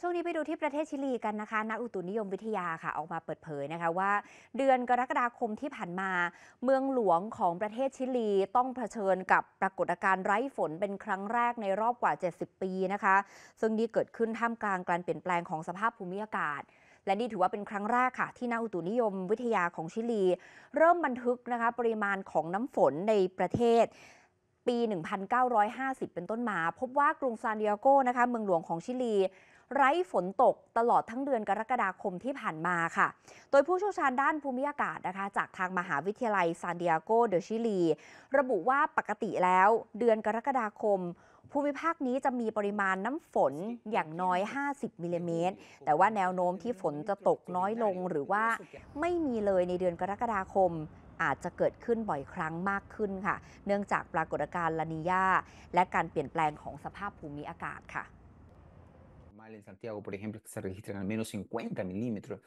ช่วงนี้ไปดูที่ประเทศชิลีกันนะคะนักอุตุนิยมวิทยาค่ะออกมาเปิดเผยนะคะว่าเดือนกรกฎาคมที่ผ่านมาเมืองหลวงของประเทศชิลี ต้องเผชิญกับปรากฏการณ์ไร้ฝนเป็นครั้งแรกในรอบกว่า 70 ปีนะคะ ซึ่งนี้เกิดขึ้นท่ามกลางการเปลี่ยนแปลงของสภาพภูมิอากาศ และนี่ถือว่าเป็นครั้งแรกค่ะที่นักอุตุนิยมวิทยาของชิลี เริ่มบันทึกนะคะปริมาณของน้ำฝนในประเทศปี 1950 เป็นต้นมา พบว่ากรุงซานดิเอโกนะคะเมืองหลวงของชิลีไร้ฝนตกตลอดทั้งเดือนกรกฎาคมที่ผ่านมาค่ะ โดยผู้เชี่ยวชาญด้านภูมิอากาศนะคะ จากทางมหาวิทยาลัยซานดิอาโกเดชิลีระบุว่าปกติแล้วเดือนกรกฎาคม ภูมิภาคนี้จะมีปริมาณน้ำฝนอย่างน้อย 50 มิลลิเมตร แต่ว่าแนวโน้มที่ฝนจะตกน้อยลงหรือว่าไม่มีเลยในเดือนกรกฎาคม อาจจะเกิดขึ้นบ่อยครั้งมากขึ้นค่ะ เนื่องจากปรากฏการณ์ลานิยาและการเปลี่ยนแปลงของสภาพภูมิอากาศค่ะ en Santiago, por ejemplo, que se registran al menos 50 milímetros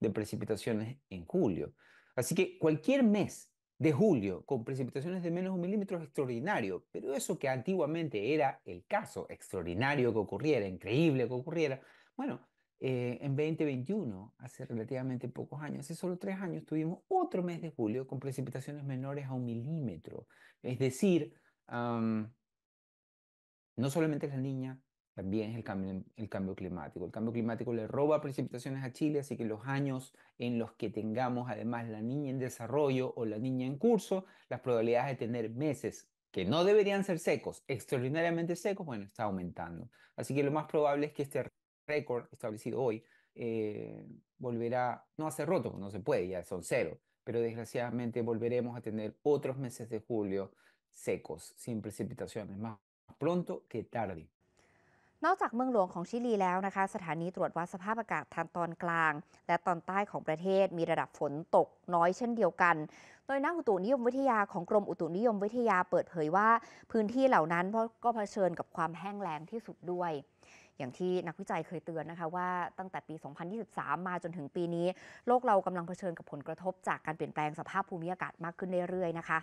de precipitaciones en julio. Así que cualquier mes de julio con precipitaciones de menos un milímetro es extraordinario, pero eso que antiguamente era el caso extraordinario que ocurriera, increíble que ocurriera, bueno, eh, en 2021, hace relativamente pocos años, hace solo tres años, tuvimos otro mes de julio con precipitaciones menores a un milímetro. Es decir, no solamente la niña también es el cambio, el cambio climático. El cambio climático le roba precipitaciones a Chile, así que los años en los que tengamos además la niña en desarrollo o la niña en curso, las probabilidades de tener meses que no deberían ser secos, extraordinariamente secos, bueno, está aumentando. Así que lo más probable es que este récord establecido hoy eh, volverá, no a ser roto, no se puede, ya son cero, pero desgraciadamente volveremos a tener otros meses de julio secos, sin precipitaciones, más pronto que tarde. นอกจากเมืองหลวงของชิลีแล้วนะคะ สถานีตรวจวัดสภาพอากาศทางตอนกลาง และตอนใต้ของประเทศมีระดับฝนตกน้อยเช่นเดียวกัน โดยนักอุตุนิยมวิทยาของกรมอุตุนิยมวิทยาเปิดเผยว่า พื้นที่เหล่านั้นก็เผชิญกับความแห้งแล้งที่สุดด้วย อย่างที่นักวิจัยเคยเตือนนะคะว่าตั้งแต่ปี 2023 มาจนถึงปีนี้ โลกเรากำลังเผชิญกับผลกระทบ จากการเปลี่ยนแปลงสภาพภูมิอากาศมากขึ้นเรื่อยๆนะคะ